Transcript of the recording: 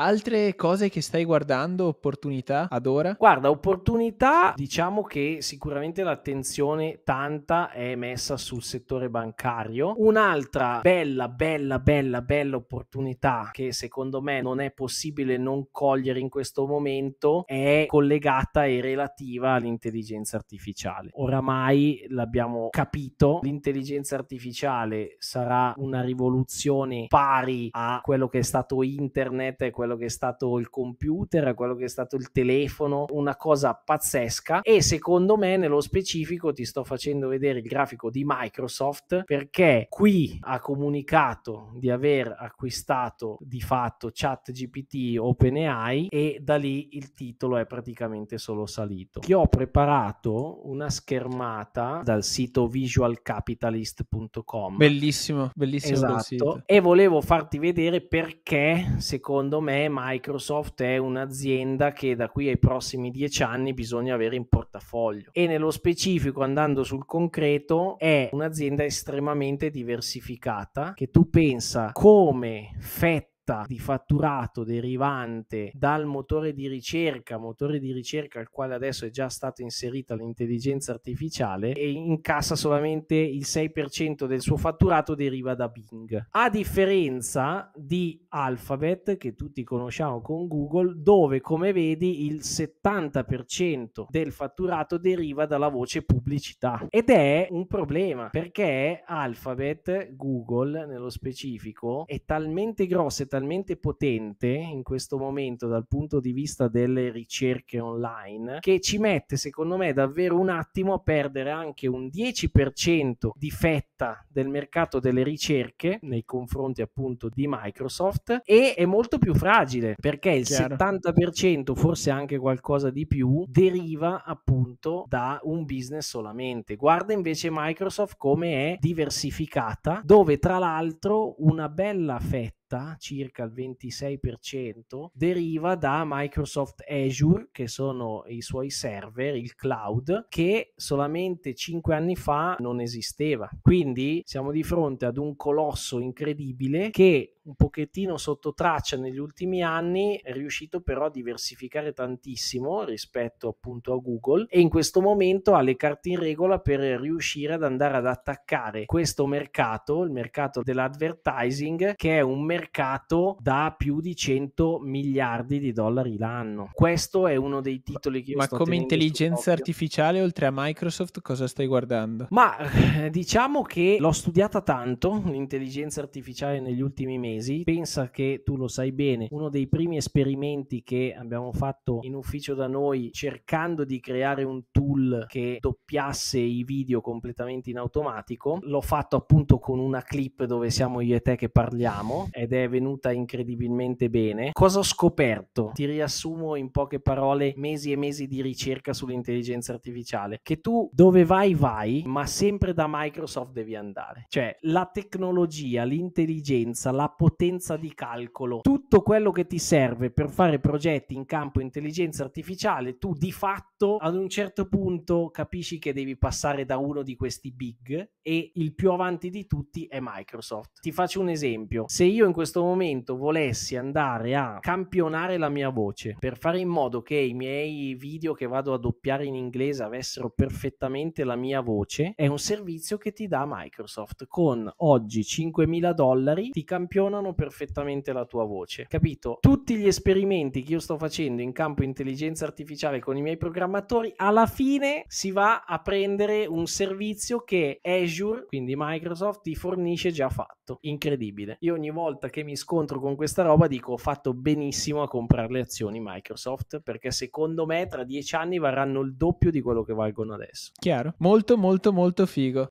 Altre cose che stai guardando, opportunità ad ora? Guarda, opportunità, diciamo che sicuramente l'attenzione tanta è messa sul settore bancario. Un'altra bella, bella, bella, bella opportunità che secondo me non è possibile non cogliere in questo momento è collegata e relativa all'intelligenza artificiale. Oramai l'abbiamo capito, l'intelligenza artificiale sarà una rivoluzione pari a quello che è stato internet e quello quello che è stato il computer, a quello che è stato il telefono, una cosa pazzesca e secondo me nello specifico ti sto facendo vedere il grafico di Microsoft perché qui ha comunicato di aver acquistato di fatto ChatGPT OpenAI e da lì il titolo è praticamente solo salito. Ti ho preparato una schermata dal sito visualcapitalist.com. Bellissimo, bellissimo esatto, e volevo farti vedere perché secondo me Microsoft è un'azienda che da qui ai prossimi dieci anni bisogna avere in portafoglio e nello specifico andando sul concreto è un'azienda estremamente diversificata che tu pensa come fetta netta di fatturato derivante dal motore di ricerca, motore di ricerca al quale adesso è già stata inserita l'intelligenza artificiale e incassa solamente il 6% del suo fatturato deriva da Bing. A differenza di Alphabet che tutti conosciamo con Google, dove come vedi il 70% del fatturato deriva dalla voce pubblicità ed è un problema perché Alphabet, Google nello specifico, è talmente grossa e talmente talmente potente in questo momento dal punto di vista delle ricerche online che ci mette secondo me davvero un attimo a perdere anche un 10% di fetta del mercato delle ricerche nei confronti appunto di Microsoft e è molto più fragile perché il Chiaro. 70% forse anche qualcosa di più deriva appunto da un business solamente guarda invece Microsoft come è diversificata dove tra l'altro una bella fetta tutta, circa il 26%, deriva da Microsoft Azure, che sono i suoi server, il cloud, che solamente 5 anni fa non esisteva. Quindi siamo di fronte ad un colosso incredibile che un pochettino sotto traccia negli ultimi anni, è riuscito però a diversificare tantissimo rispetto appunto a Google e in questo momento ha le carte in regola per riuscire ad andare ad attaccare questo mercato, il mercato dell'advertising, che è un mercato da più di 100 miliardi di dollari l'anno. Questo è uno dei titoli che io Ma come intelligenza artificiale oltre a Microsoft cosa stai guardando? Ma eh, diciamo che l'ho studiata tanto l'intelligenza artificiale negli ultimi mesi mesi. Pensa che tu lo sai bene, uno dei primi esperimenti che abbiamo fatto in ufficio da noi cercando di creare un tool che doppiasse i video completamente in automatico, l'ho fatto appunto con una clip dove siamo io e te che parliamo ed è venuta incredibilmente bene. Cosa ho scoperto? Ti riassumo in poche parole mesi e mesi di ricerca sull'intelligenza artificiale, che tu dove vai vai, ma sempre da Microsoft devi andare. Cioè la tecnologia, l'intelligenza, la potenza di calcolo, tutto quello che ti serve per fare progetti in campo intelligenza artificiale, tu di fatto ad un certo punto capisci che devi passare da uno di questi big e il più avanti di tutti è Microsoft. Ti faccio un esempio, se io in questo momento volessi andare a campionare la mia voce per fare in modo che i miei video che vado a doppiare in inglese avessero perfettamente la mia voce, è un servizio che ti dà Microsoft con oggi 5.000 dollari, ti campiona suonano perfettamente la tua voce. Capito? Tutti gli esperimenti che io sto facendo in campo intelligenza artificiale con i miei programmatori, alla fine si va a prendere un servizio che Azure, quindi Microsoft, ti fornisce già fatto. Incredibile. Io ogni volta che mi scontro con questa roba dico ho fatto benissimo a comprare le azioni Microsoft perché secondo me tra dieci anni varranno il doppio di quello che valgono adesso. Chiaro. Molto molto molto figo.